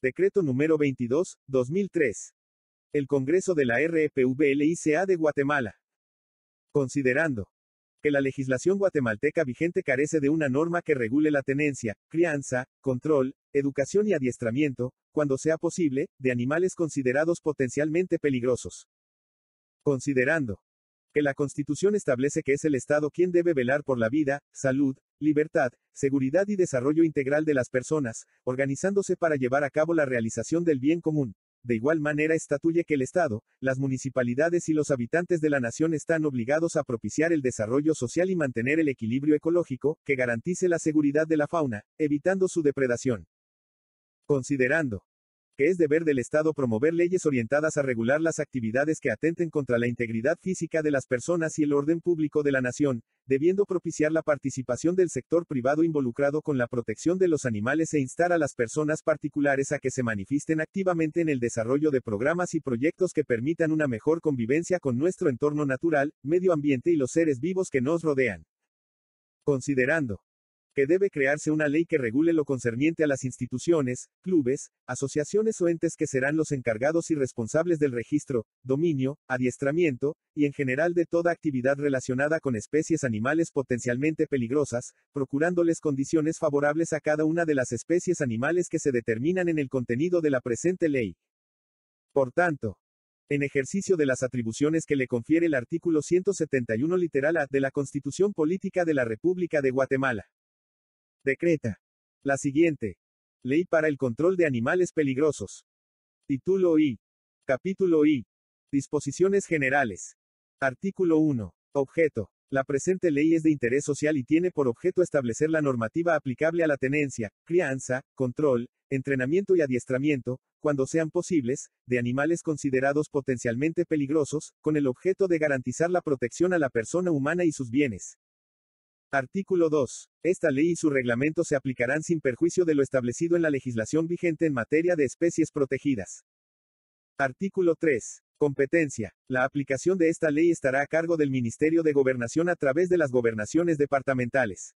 Decreto número 22, 2003. El Congreso de la RPVLICA de Guatemala. Considerando que la legislación guatemalteca vigente carece de una norma que regule la tenencia, crianza, control, educación y adiestramiento, cuando sea posible, de animales considerados potencialmente peligrosos. Considerando que la Constitución establece que es el Estado quien debe velar por la vida, salud, libertad, seguridad y desarrollo integral de las personas, organizándose para llevar a cabo la realización del bien común. De igual manera estatuye que el Estado, las municipalidades y los habitantes de la nación están obligados a propiciar el desarrollo social y mantener el equilibrio ecológico, que garantice la seguridad de la fauna, evitando su depredación. Considerando que es deber del Estado promover leyes orientadas a regular las actividades que atenten contra la integridad física de las personas y el orden público de la nación, debiendo propiciar la participación del sector privado involucrado con la protección de los animales e instar a las personas particulares a que se manifiesten activamente en el desarrollo de programas y proyectos que permitan una mejor convivencia con nuestro entorno natural, medio ambiente y los seres vivos que nos rodean. Considerando que debe crearse una ley que regule lo concerniente a las instituciones, clubes, asociaciones o entes que serán los encargados y responsables del registro, dominio, adiestramiento, y en general de toda actividad relacionada con especies animales potencialmente peligrosas, procurándoles condiciones favorables a cada una de las especies animales que se determinan en el contenido de la presente ley. Por tanto, en ejercicio de las atribuciones que le confiere el artículo 171 literal A de la Constitución Política de la República de Guatemala. Decreta. La siguiente. Ley para el control de animales peligrosos. Título I. Capítulo I. Disposiciones generales. Artículo 1. Objeto. La presente ley es de interés social y tiene por objeto establecer la normativa aplicable a la tenencia, crianza, control, entrenamiento y adiestramiento, cuando sean posibles, de animales considerados potencialmente peligrosos, con el objeto de garantizar la protección a la persona humana y sus bienes. Artículo 2. Esta ley y su reglamento se aplicarán sin perjuicio de lo establecido en la legislación vigente en materia de especies protegidas. Artículo 3. Competencia. La aplicación de esta ley estará a cargo del Ministerio de Gobernación a través de las gobernaciones departamentales.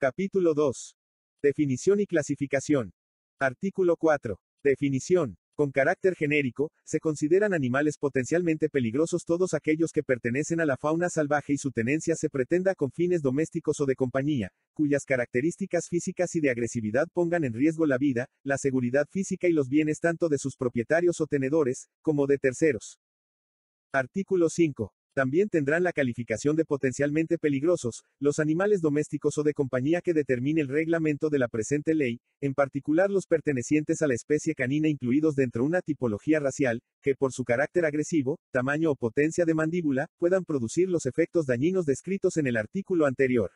Capítulo 2. Definición y clasificación. Artículo 4. Definición. Con carácter genérico, se consideran animales potencialmente peligrosos todos aquellos que pertenecen a la fauna salvaje y su tenencia se pretenda con fines domésticos o de compañía, cuyas características físicas y de agresividad pongan en riesgo la vida, la seguridad física y los bienes tanto de sus propietarios o tenedores, como de terceros. Artículo 5. También tendrán la calificación de potencialmente peligrosos, los animales domésticos o de compañía que determine el reglamento de la presente ley, en particular los pertenecientes a la especie canina incluidos dentro una tipología racial, que por su carácter agresivo, tamaño o potencia de mandíbula, puedan producir los efectos dañinos descritos en el artículo anterior.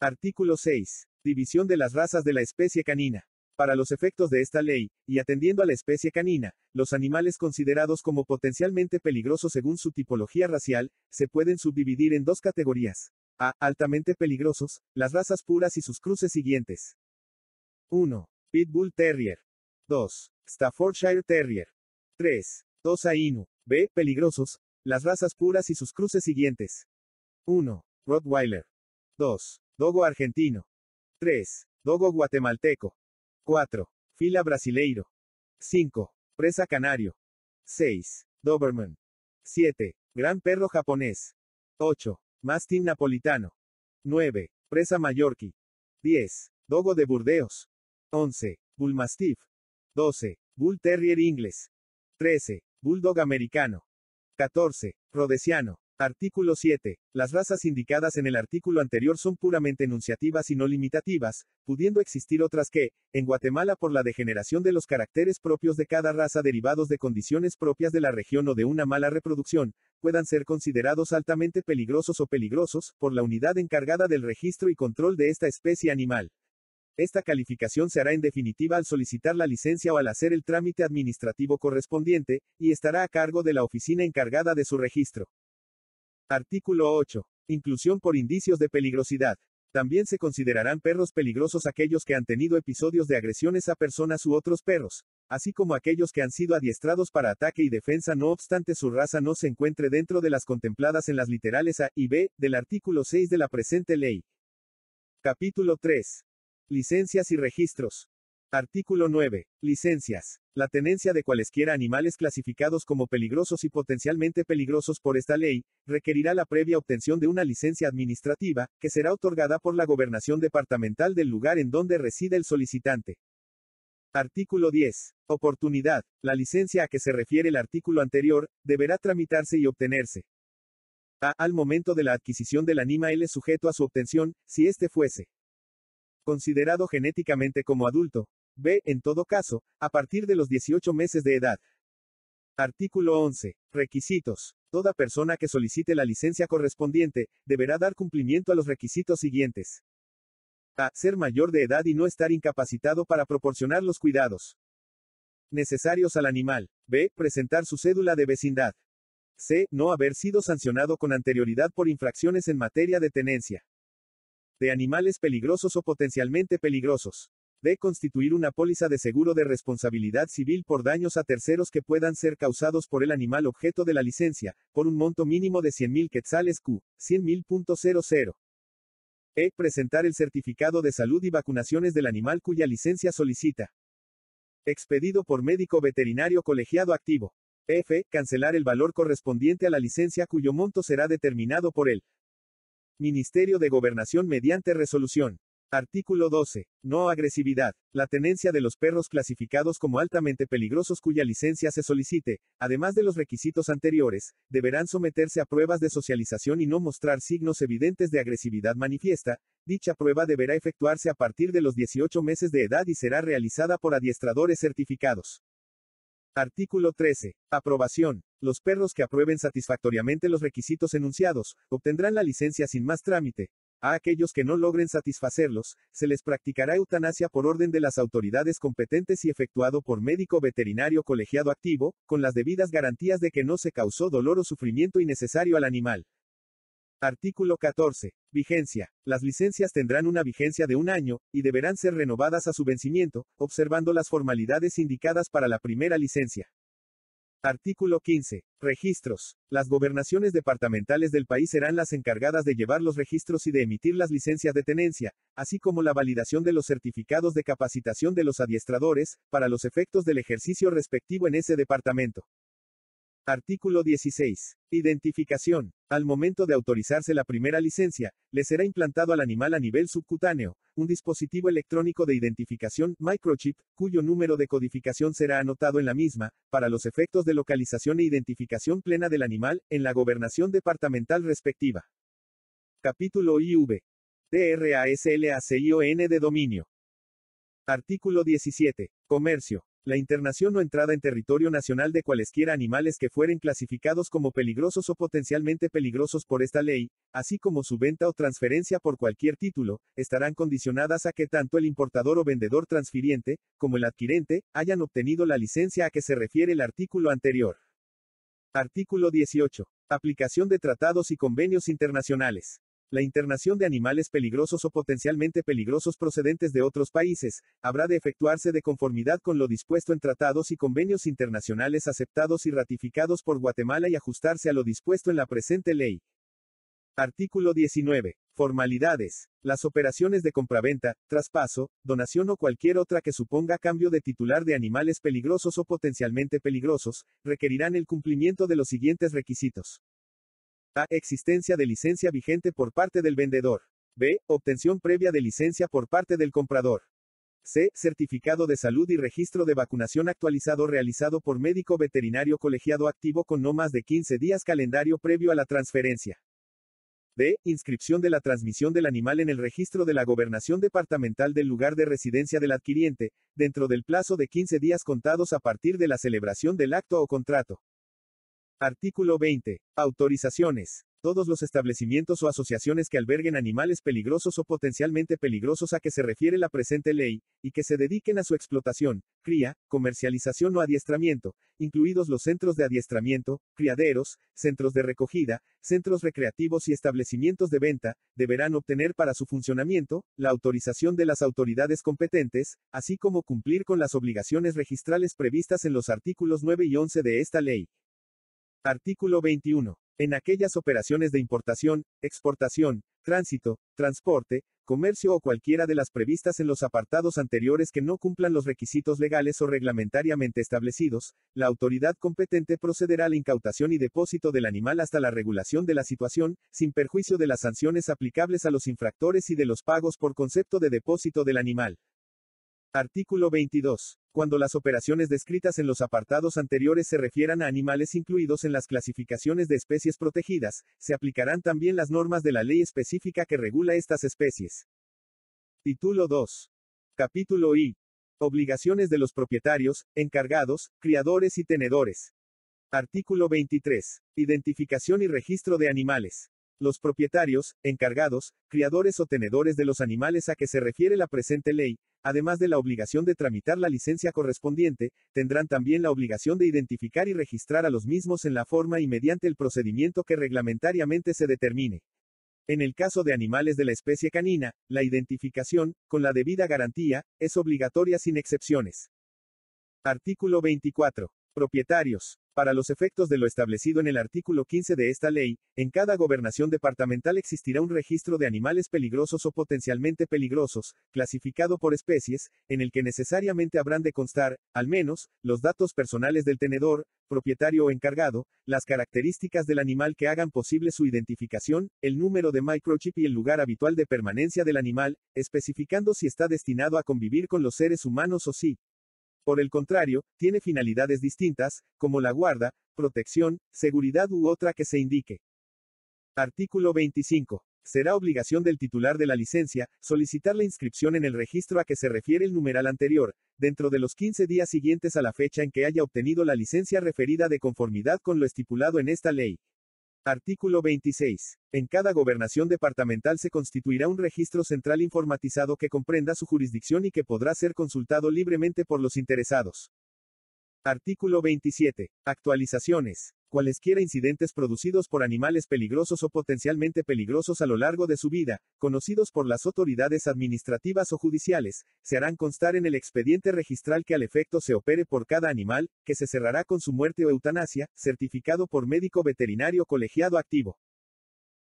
Artículo 6. División de las razas de la especie canina. Para los efectos de esta ley, y atendiendo a la especie canina, los animales considerados como potencialmente peligrosos según su tipología racial, se pueden subdividir en dos categorías. A. Altamente peligrosos, las razas puras y sus cruces siguientes. 1. Pitbull Terrier. 2. Staffordshire Terrier. 3. Tosa Inu. B. Peligrosos, las razas puras y sus cruces siguientes. 1. Rottweiler. 2. Dogo argentino. 3. Dogo guatemalteco. 4. Fila brasileiro. 5. Presa canario. 6. Doberman. 7. Gran perro japonés. 8. Mastín napolitano. 9. Presa mallorquí. 10. Dogo de Burdeos. 11. Bullmastiff. 12. Bull Terrier inglés. 13. Bulldog americano. 14. Rodesiano. Artículo 7. Las razas indicadas en el artículo anterior son puramente enunciativas y no limitativas, pudiendo existir otras que, en Guatemala por la degeneración de los caracteres propios de cada raza derivados de condiciones propias de la región o de una mala reproducción, puedan ser considerados altamente peligrosos o peligrosos, por la unidad encargada del registro y control de esta especie animal. Esta calificación se hará en definitiva al solicitar la licencia o al hacer el trámite administrativo correspondiente, y estará a cargo de la oficina encargada de su registro. Artículo 8. Inclusión por indicios de peligrosidad. También se considerarán perros peligrosos aquellos que han tenido episodios de agresiones a personas u otros perros, así como aquellos que han sido adiestrados para ataque y defensa no obstante su raza no se encuentre dentro de las contempladas en las literales A y B del artículo 6 de la presente ley. Capítulo 3. Licencias y registros. Artículo 9. Licencias. La tenencia de cualesquiera animales clasificados como peligrosos y potencialmente peligrosos por esta ley, requerirá la previa obtención de una licencia administrativa, que será otorgada por la gobernación departamental del lugar en donde reside el solicitante. Artículo 10. Oportunidad. La licencia a que se refiere el artículo anterior, deberá tramitarse y obtenerse. A. Al momento de la adquisición del animal es sujeto a su obtención, si éste fuese considerado genéticamente como adulto, B. En todo caso, a partir de los 18 meses de edad. Artículo 11. Requisitos. Toda persona que solicite la licencia correspondiente, deberá dar cumplimiento a los requisitos siguientes. A. Ser mayor de edad y no estar incapacitado para proporcionar los cuidados necesarios al animal. B. Presentar su cédula de vecindad. C. No haber sido sancionado con anterioridad por infracciones en materia de tenencia de animales peligrosos o potencialmente peligrosos. D. Constituir una póliza de seguro de responsabilidad civil por daños a terceros que puedan ser causados por el animal objeto de la licencia, por un monto mínimo de 100.000 quetzales Q, 100.000.00. E. Presentar el certificado de salud y vacunaciones del animal cuya licencia solicita. Expedido por médico veterinario colegiado activo. F. Cancelar el valor correspondiente a la licencia cuyo monto será determinado por el Ministerio de Gobernación mediante resolución. Artículo 12. No agresividad. La tenencia de los perros clasificados como altamente peligrosos cuya licencia se solicite, además de los requisitos anteriores, deberán someterse a pruebas de socialización y no mostrar signos evidentes de agresividad manifiesta. Dicha prueba deberá efectuarse a partir de los 18 meses de edad y será realizada por adiestradores certificados. Artículo 13. Aprobación. Los perros que aprueben satisfactoriamente los requisitos enunciados, obtendrán la licencia sin más trámite, a aquellos que no logren satisfacerlos, se les practicará eutanasia por orden de las autoridades competentes y efectuado por médico veterinario colegiado activo, con las debidas garantías de que no se causó dolor o sufrimiento innecesario al animal. Artículo 14. Vigencia. Las licencias tendrán una vigencia de un año, y deberán ser renovadas a su vencimiento, observando las formalidades indicadas para la primera licencia. Artículo 15. Registros. Las gobernaciones departamentales del país serán las encargadas de llevar los registros y de emitir las licencias de tenencia, así como la validación de los certificados de capacitación de los adiestradores, para los efectos del ejercicio respectivo en ese departamento. Artículo 16. Identificación. Al momento de autorizarse la primera licencia, le será implantado al animal a nivel subcutáneo, un dispositivo electrónico de identificación, microchip, cuyo número de codificación será anotado en la misma, para los efectos de localización e identificación plena del animal, en la gobernación departamental respectiva. Capítulo IV. TRASLACION de dominio. Artículo 17. Comercio. La internación o entrada en territorio nacional de cualesquiera animales que fueren clasificados como peligrosos o potencialmente peligrosos por esta ley, así como su venta o transferencia por cualquier título, estarán condicionadas a que tanto el importador o vendedor transfiriente, como el adquirente, hayan obtenido la licencia a que se refiere el artículo anterior. Artículo 18. Aplicación de tratados y convenios internacionales. La internación de animales peligrosos o potencialmente peligrosos procedentes de otros países, habrá de efectuarse de conformidad con lo dispuesto en tratados y convenios internacionales aceptados y ratificados por Guatemala y ajustarse a lo dispuesto en la presente ley. Artículo 19. Formalidades. Las operaciones de compraventa, traspaso, donación o cualquier otra que suponga cambio de titular de animales peligrosos o potencialmente peligrosos, requerirán el cumplimiento de los siguientes requisitos. A. Existencia de licencia vigente por parte del vendedor. B. Obtención previa de licencia por parte del comprador. C. Certificado de salud y registro de vacunación actualizado realizado por médico veterinario colegiado activo con no más de 15 días calendario previo a la transferencia. D. Inscripción de la transmisión del animal en el registro de la gobernación departamental del lugar de residencia del adquiriente, dentro del plazo de 15 días contados a partir de la celebración del acto o contrato. Artículo 20. Autorizaciones. Todos los establecimientos o asociaciones que alberguen animales peligrosos o potencialmente peligrosos a que se refiere la presente ley, y que se dediquen a su explotación, cría, comercialización o adiestramiento, incluidos los centros de adiestramiento, criaderos, centros de recogida, centros recreativos y establecimientos de venta, deberán obtener para su funcionamiento la autorización de las autoridades competentes, así como cumplir con las obligaciones registrales previstas en los artículos 9 y 11 de esta ley Artículo 21. En aquellas operaciones de importación, exportación, tránsito, transporte, comercio o cualquiera de las previstas en los apartados anteriores que no cumplan los requisitos legales o reglamentariamente establecidos, la autoridad competente procederá a la incautación y depósito del animal hasta la regulación de la situación, sin perjuicio de las sanciones aplicables a los infractores y de los pagos por concepto de depósito del animal. Artículo 22. Cuando las operaciones descritas en los apartados anteriores se refieran a animales incluidos en las clasificaciones de especies protegidas, se aplicarán también las normas de la ley específica que regula estas especies. Título 2. Capítulo I. Obligaciones de los propietarios, encargados, criadores y tenedores. Artículo 23. Identificación y registro de animales. Los propietarios, encargados, criadores o tenedores de los animales a que se refiere la presente ley, además de la obligación de tramitar la licencia correspondiente, tendrán también la obligación de identificar y registrar a los mismos en la forma y mediante el procedimiento que reglamentariamente se determine. En el caso de animales de la especie canina, la identificación, con la debida garantía, es obligatoria sin excepciones. Artículo 24 propietarios. Para los efectos de lo establecido en el artículo 15 de esta ley, en cada gobernación departamental existirá un registro de animales peligrosos o potencialmente peligrosos, clasificado por especies, en el que necesariamente habrán de constar, al menos, los datos personales del tenedor, propietario o encargado, las características del animal que hagan posible su identificación, el número de microchip y el lugar habitual de permanencia del animal, especificando si está destinado a convivir con los seres humanos o sí. Por el contrario, tiene finalidades distintas, como la guarda, protección, seguridad u otra que se indique. Artículo 25. Será obligación del titular de la licencia solicitar la inscripción en el registro a que se refiere el numeral anterior, dentro de los 15 días siguientes a la fecha en que haya obtenido la licencia referida de conformidad con lo estipulado en esta ley, Artículo 26. En cada gobernación departamental se constituirá un registro central informatizado que comprenda su jurisdicción y que podrá ser consultado libremente por los interesados. Artículo 27. Actualizaciones cualesquiera incidentes producidos por animales peligrosos o potencialmente peligrosos a lo largo de su vida, conocidos por las autoridades administrativas o judiciales, se harán constar en el expediente registral que al efecto se opere por cada animal, que se cerrará con su muerte o eutanasia, certificado por médico veterinario colegiado activo.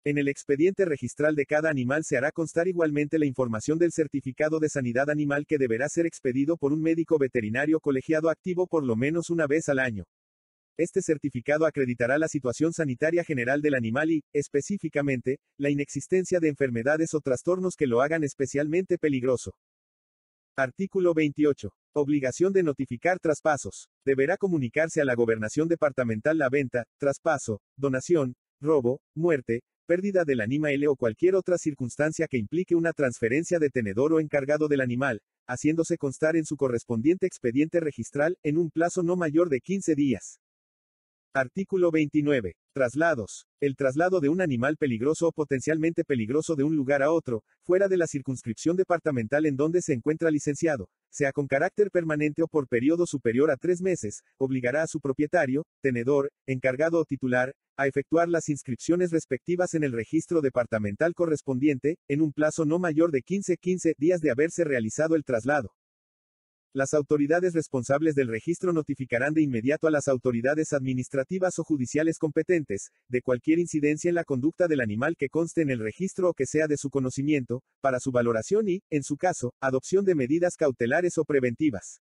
En el expediente registral de cada animal se hará constar igualmente la información del certificado de sanidad animal que deberá ser expedido por un médico veterinario colegiado activo por lo menos una vez al año. Este certificado acreditará la situación sanitaria general del animal y, específicamente, la inexistencia de enfermedades o trastornos que lo hagan especialmente peligroso. Artículo 28. Obligación de notificar traspasos. Deberá comunicarse a la gobernación departamental la venta, traspaso, donación, robo, muerte, pérdida del animal o cualquier otra circunstancia que implique una transferencia de tenedor o encargado del animal, haciéndose constar en su correspondiente expediente registral en un plazo no mayor de 15 días. Artículo 29. Traslados. El traslado de un animal peligroso o potencialmente peligroso de un lugar a otro, fuera de la circunscripción departamental en donde se encuentra licenciado, sea con carácter permanente o por periodo superior a tres meses, obligará a su propietario, tenedor, encargado o titular, a efectuar las inscripciones respectivas en el registro departamental correspondiente, en un plazo no mayor de 15-15 días de haberse realizado el traslado. Las autoridades responsables del registro notificarán de inmediato a las autoridades administrativas o judiciales competentes, de cualquier incidencia en la conducta del animal que conste en el registro o que sea de su conocimiento, para su valoración y, en su caso, adopción de medidas cautelares o preventivas.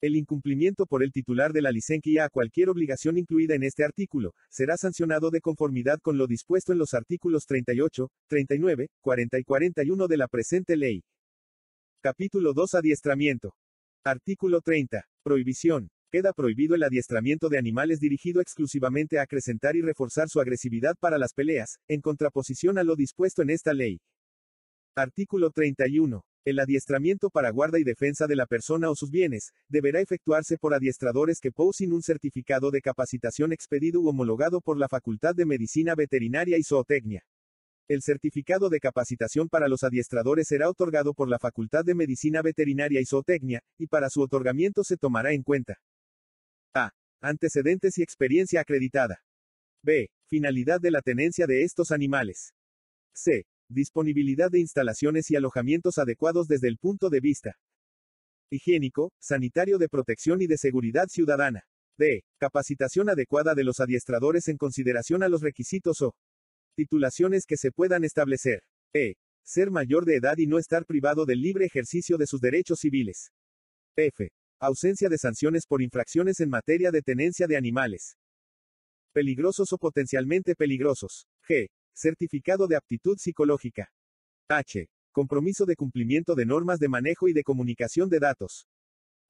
El incumplimiento por el titular de la licencia a cualquier obligación incluida en este artículo, será sancionado de conformidad con lo dispuesto en los artículos 38, 39, 40 y 41 de la presente ley. Capítulo 2 Adiestramiento. Artículo 30. Prohibición. Queda prohibido el adiestramiento de animales dirigido exclusivamente a acrecentar y reforzar su agresividad para las peleas, en contraposición a lo dispuesto en esta ley. Artículo 31. El adiestramiento para guarda y defensa de la persona o sus bienes, deberá efectuarse por adiestradores que posen un certificado de capacitación expedido u homologado por la Facultad de Medicina Veterinaria y Zootecnia. El certificado de capacitación para los adiestradores será otorgado por la Facultad de Medicina Veterinaria y Zootecnia, y para su otorgamiento se tomará en cuenta. A. Antecedentes y experiencia acreditada. B. Finalidad de la tenencia de estos animales. C. Disponibilidad de instalaciones y alojamientos adecuados desde el punto de vista higiénico, sanitario de protección y de seguridad ciudadana. D. Capacitación adecuada de los adiestradores en consideración a los requisitos o Titulaciones que se puedan establecer. E. Ser mayor de edad y no estar privado del libre ejercicio de sus derechos civiles. F. Ausencia de sanciones por infracciones en materia de tenencia de animales. Peligrosos o potencialmente peligrosos. G. Certificado de aptitud psicológica. H. Compromiso de cumplimiento de normas de manejo y de comunicación de datos.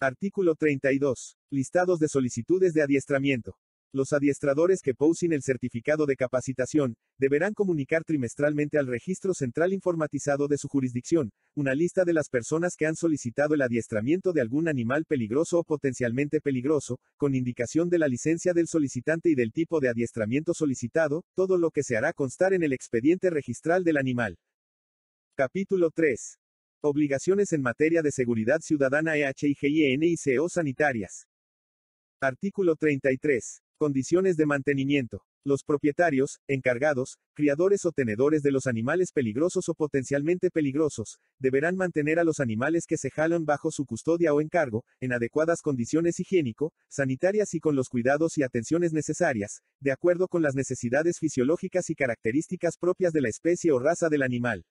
Artículo 32. Listados de solicitudes de adiestramiento. Los adiestradores que poseen el certificado de capacitación deberán comunicar trimestralmente al Registro Central Informatizado de su jurisdicción una lista de las personas que han solicitado el adiestramiento de algún animal peligroso o potencialmente peligroso, con indicación de la licencia del solicitante y del tipo de adiestramiento solicitado, todo lo que se hará constar en el expediente registral del animal. Capítulo 3. Obligaciones en materia de seguridad ciudadana EHIGIN e y CO sanitarias. Artículo 33. Condiciones de mantenimiento. Los propietarios, encargados, criadores o tenedores de los animales peligrosos o potencialmente peligrosos, deberán mantener a los animales que se jalan bajo su custodia o encargo, en adecuadas condiciones higiénico, sanitarias y con los cuidados y atenciones necesarias, de acuerdo con las necesidades fisiológicas y características propias de la especie o raza del animal.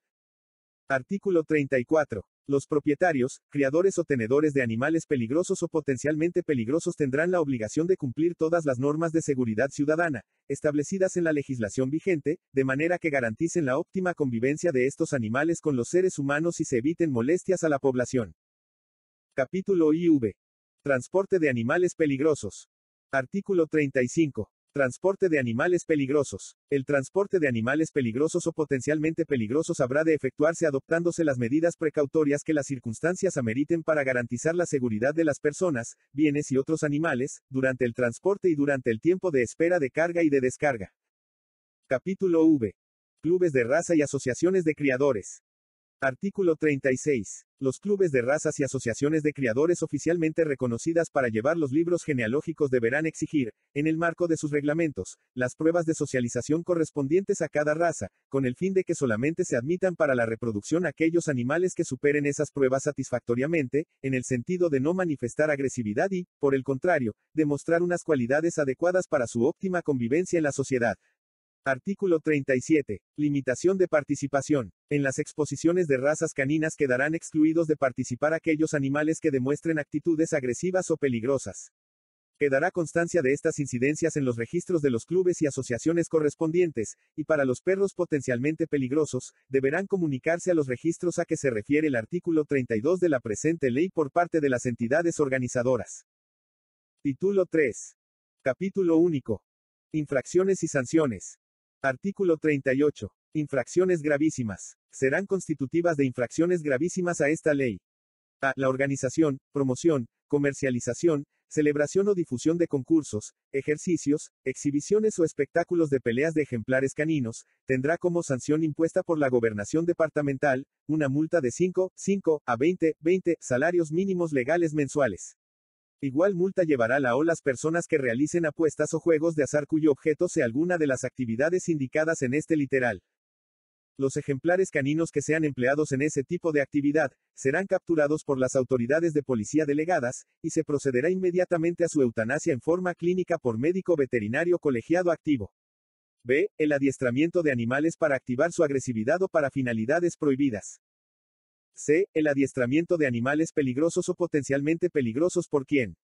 Artículo 34. Los propietarios, criadores o tenedores de animales peligrosos o potencialmente peligrosos tendrán la obligación de cumplir todas las normas de seguridad ciudadana, establecidas en la legislación vigente, de manera que garanticen la óptima convivencia de estos animales con los seres humanos y se eviten molestias a la población. Capítulo IV. Transporte de animales peligrosos. Artículo 35. Transporte de animales peligrosos. El transporte de animales peligrosos o potencialmente peligrosos habrá de efectuarse adoptándose las medidas precautorias que las circunstancias ameriten para garantizar la seguridad de las personas, bienes y otros animales, durante el transporte y durante el tiempo de espera de carga y de descarga. Capítulo V. Clubes de raza y asociaciones de criadores. Artículo 36. Los clubes de razas y asociaciones de criadores oficialmente reconocidas para llevar los libros genealógicos deberán exigir, en el marco de sus reglamentos, las pruebas de socialización correspondientes a cada raza, con el fin de que solamente se admitan para la reproducción aquellos animales que superen esas pruebas satisfactoriamente, en el sentido de no manifestar agresividad y, por el contrario, demostrar unas cualidades adecuadas para su óptima convivencia en la sociedad, Artículo 37. Limitación de participación. En las exposiciones de razas caninas quedarán excluidos de participar aquellos animales que demuestren actitudes agresivas o peligrosas. Quedará constancia de estas incidencias en los registros de los clubes y asociaciones correspondientes, y para los perros potencialmente peligrosos, deberán comunicarse a los registros a que se refiere el artículo 32 de la presente ley por parte de las entidades organizadoras. Título 3. Capítulo único. Infracciones y sanciones. Artículo 38. Infracciones gravísimas. Serán constitutivas de infracciones gravísimas a esta ley. A. La organización, promoción, comercialización, celebración o difusión de concursos, ejercicios, exhibiciones o espectáculos de peleas de ejemplares caninos, tendrá como sanción impuesta por la gobernación departamental, una multa de 5, 5, a 20, 20 salarios mínimos legales mensuales. Igual multa llevará la o las personas que realicen apuestas o juegos de azar cuyo objeto sea alguna de las actividades indicadas en este literal. Los ejemplares caninos que sean empleados en ese tipo de actividad, serán capturados por las autoridades de policía delegadas, y se procederá inmediatamente a su eutanasia en forma clínica por médico veterinario colegiado activo. B. El adiestramiento de animales para activar su agresividad o para finalidades prohibidas. C. El adiestramiento de animales peligrosos o potencialmente peligrosos por quien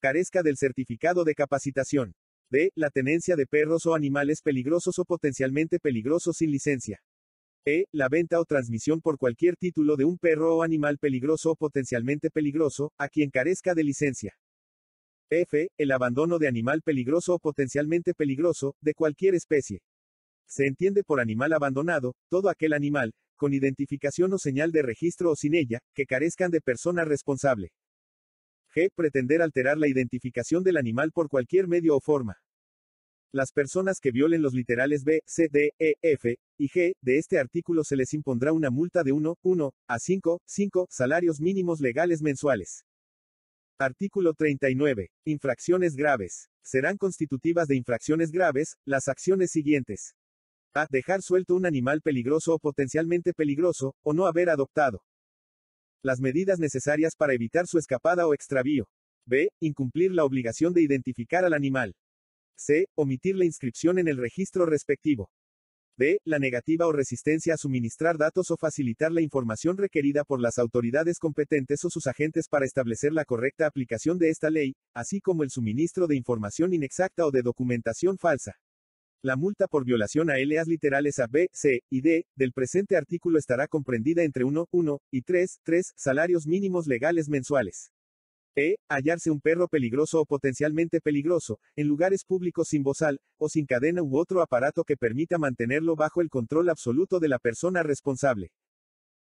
carezca del certificado de capacitación. D. La tenencia de perros o animales peligrosos o potencialmente peligrosos sin licencia. E. La venta o transmisión por cualquier título de un perro o animal peligroso o potencialmente peligroso, a quien carezca de licencia. F. El abandono de animal peligroso o potencialmente peligroso, de cualquier especie. Se entiende por animal abandonado, todo aquel animal, con identificación o señal de registro o sin ella, que carezcan de persona responsable. G. Pretender alterar la identificación del animal por cualquier medio o forma. Las personas que violen los literales B, C, D, E, F y G de este artículo se les impondrá una multa de 1, 1 a 5, 5 salarios mínimos legales mensuales. Artículo 39. Infracciones graves. Serán constitutivas de infracciones graves las acciones siguientes. A. Dejar suelto un animal peligroso o potencialmente peligroso, o no haber adoptado. Las medidas necesarias para evitar su escapada o extravío. B. Incumplir la obligación de identificar al animal. C. Omitir la inscripción en el registro respectivo. D. La negativa o resistencia a suministrar datos o facilitar la información requerida por las autoridades competentes o sus agentes para establecer la correcta aplicación de esta ley, así como el suministro de información inexacta o de documentación falsa. La multa por violación a LAs literales A, B, C y D del presente artículo estará comprendida entre 1, 1 y 3, 3 salarios mínimos legales mensuales. E. Hallarse un perro peligroso o potencialmente peligroso, en lugares públicos sin bozal, o sin cadena u otro aparato que permita mantenerlo bajo el control absoluto de la persona responsable.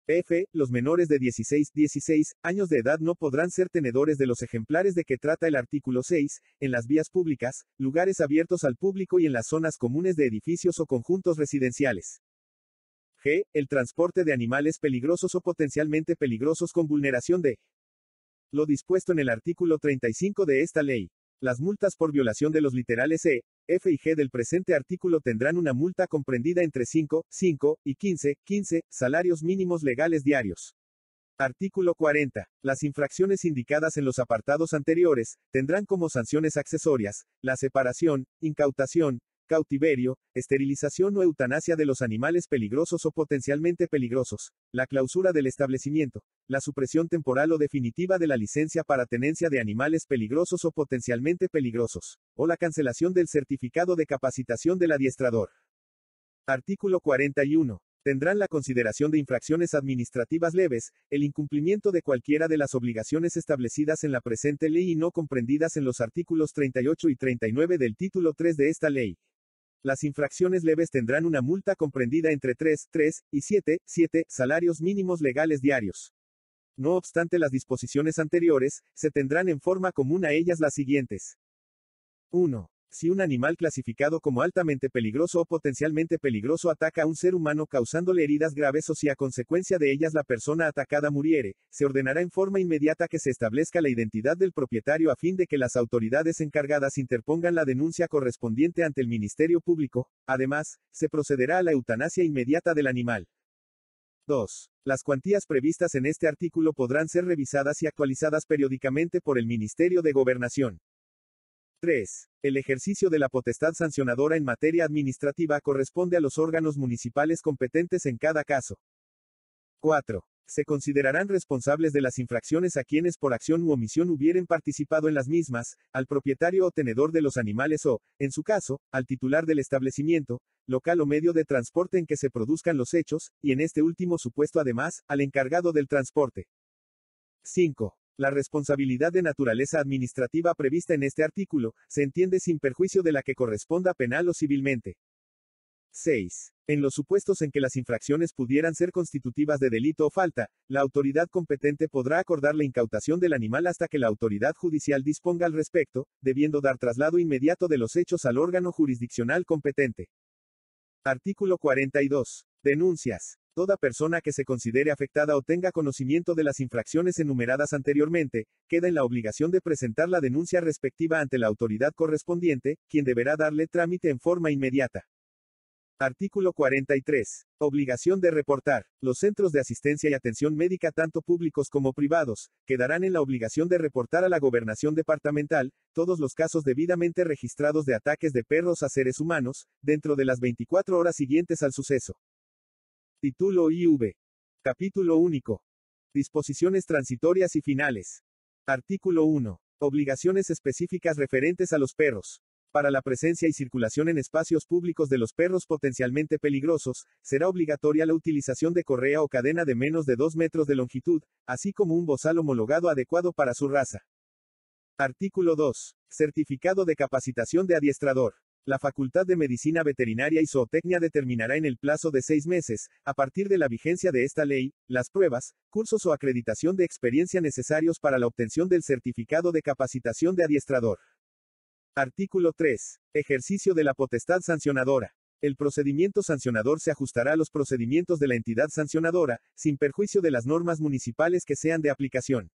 F. Los menores de 16, 16 años de edad no podrán ser tenedores de los ejemplares de que trata el artículo 6, en las vías públicas, lugares abiertos al público y en las zonas comunes de edificios o conjuntos residenciales. G. El transporte de animales peligrosos o potencialmente peligrosos con vulneración de lo dispuesto en el artículo 35 de esta ley. Las multas por violación de los literales E, F y G del presente artículo tendrán una multa comprendida entre 5, 5 y 15, 15 salarios mínimos legales diarios. Artículo 40. Las infracciones indicadas en los apartados anteriores tendrán como sanciones accesorias la separación, incautación, cautiverio, esterilización o eutanasia de los animales peligrosos o potencialmente peligrosos, la clausura del establecimiento, la supresión temporal o definitiva de la licencia para tenencia de animales peligrosos o potencialmente peligrosos, o la cancelación del certificado de capacitación del adiestrador. Artículo 41 tendrán la consideración de infracciones administrativas leves, el incumplimiento de cualquiera de las obligaciones establecidas en la presente ley y no comprendidas en los artículos 38 y 39 del título 3 de esta ley, las infracciones leves tendrán una multa comprendida entre 3, 3 y 7, 7 salarios mínimos legales diarios. No obstante las disposiciones anteriores, se tendrán en forma común a ellas las siguientes. 1. Si un animal clasificado como altamente peligroso o potencialmente peligroso ataca a un ser humano causándole heridas graves o si a consecuencia de ellas la persona atacada muriere, se ordenará en forma inmediata que se establezca la identidad del propietario a fin de que las autoridades encargadas interpongan la denuncia correspondiente ante el Ministerio Público. Además, se procederá a la eutanasia inmediata del animal. 2. Las cuantías previstas en este artículo podrán ser revisadas y actualizadas periódicamente por el Ministerio de Gobernación. 3. El ejercicio de la potestad sancionadora en materia administrativa corresponde a los órganos municipales competentes en cada caso. 4. Se considerarán responsables de las infracciones a quienes por acción u omisión hubieren participado en las mismas, al propietario o tenedor de los animales o, en su caso, al titular del establecimiento, local o medio de transporte en que se produzcan los hechos, y en este último supuesto además, al encargado del transporte. 5. La responsabilidad de naturaleza administrativa prevista en este artículo, se entiende sin perjuicio de la que corresponda penal o civilmente. 6. En los supuestos en que las infracciones pudieran ser constitutivas de delito o falta, la autoridad competente podrá acordar la incautación del animal hasta que la autoridad judicial disponga al respecto, debiendo dar traslado inmediato de los hechos al órgano jurisdiccional competente. Artículo 42. Denuncias. Toda persona que se considere afectada o tenga conocimiento de las infracciones enumeradas anteriormente, queda en la obligación de presentar la denuncia respectiva ante la autoridad correspondiente, quien deberá darle trámite en forma inmediata. Artículo 43. Obligación de reportar. Los centros de asistencia y atención médica, tanto públicos como privados, quedarán en la obligación de reportar a la gobernación departamental todos los casos debidamente registrados de ataques de perros a seres humanos, dentro de las 24 horas siguientes al suceso. Título IV. Capítulo único. Disposiciones transitorias y finales. Artículo 1. Obligaciones específicas referentes a los perros. Para la presencia y circulación en espacios públicos de los perros potencialmente peligrosos, será obligatoria la utilización de correa o cadena de menos de 2 metros de longitud, así como un bozal homologado adecuado para su raza. Artículo 2. Certificado de capacitación de adiestrador. La Facultad de Medicina Veterinaria y Zootecnia determinará en el plazo de seis meses, a partir de la vigencia de esta ley, las pruebas, cursos o acreditación de experiencia necesarios para la obtención del certificado de capacitación de adiestrador. Artículo 3. Ejercicio de la potestad sancionadora. El procedimiento sancionador se ajustará a los procedimientos de la entidad sancionadora, sin perjuicio de las normas municipales que sean de aplicación.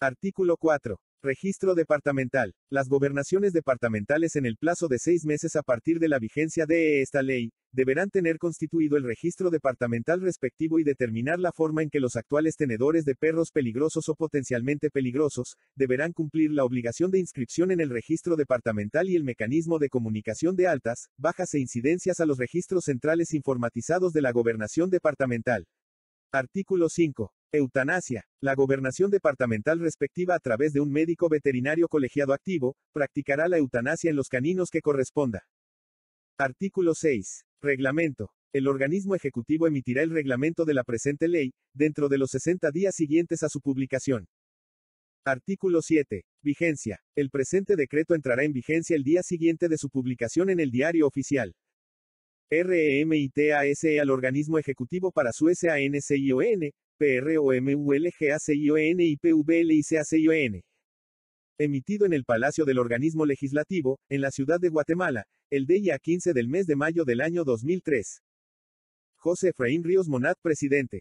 Artículo 4. Registro departamental. Las gobernaciones departamentales en el plazo de seis meses a partir de la vigencia de esta ley, deberán tener constituido el registro departamental respectivo y determinar la forma en que los actuales tenedores de perros peligrosos o potencialmente peligrosos, deberán cumplir la obligación de inscripción en el registro departamental y el mecanismo de comunicación de altas, bajas e incidencias a los registros centrales informatizados de la gobernación departamental. Artículo 5. Eutanasia. La gobernación departamental respectiva a través de un médico veterinario colegiado activo, practicará la eutanasia en los caninos que corresponda. Artículo 6. Reglamento. El organismo ejecutivo emitirá el reglamento de la presente ley, dentro de los 60 días siguientes a su publicación. Artículo 7. Vigencia. El presente decreto entrará en vigencia el día siguiente de su publicación en el diario oficial. REMITASE e al organismo ejecutivo para su SANCION, P-R-O-M-U-L-G-A-C-I-O-N-I-P-U-B-L-I-C-A-C-I-O-N. Emitido en el Palacio del Organismo Legislativo, en la ciudad de Guatemala, el día 15 del mes de mayo del año 2003. José Efraín Ríos Monat, presidente.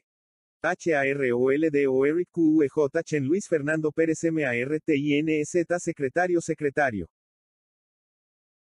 HAROLDO Eric QUJ Chen Luis Fernando Pérez MARTINZ, e secretario secretario.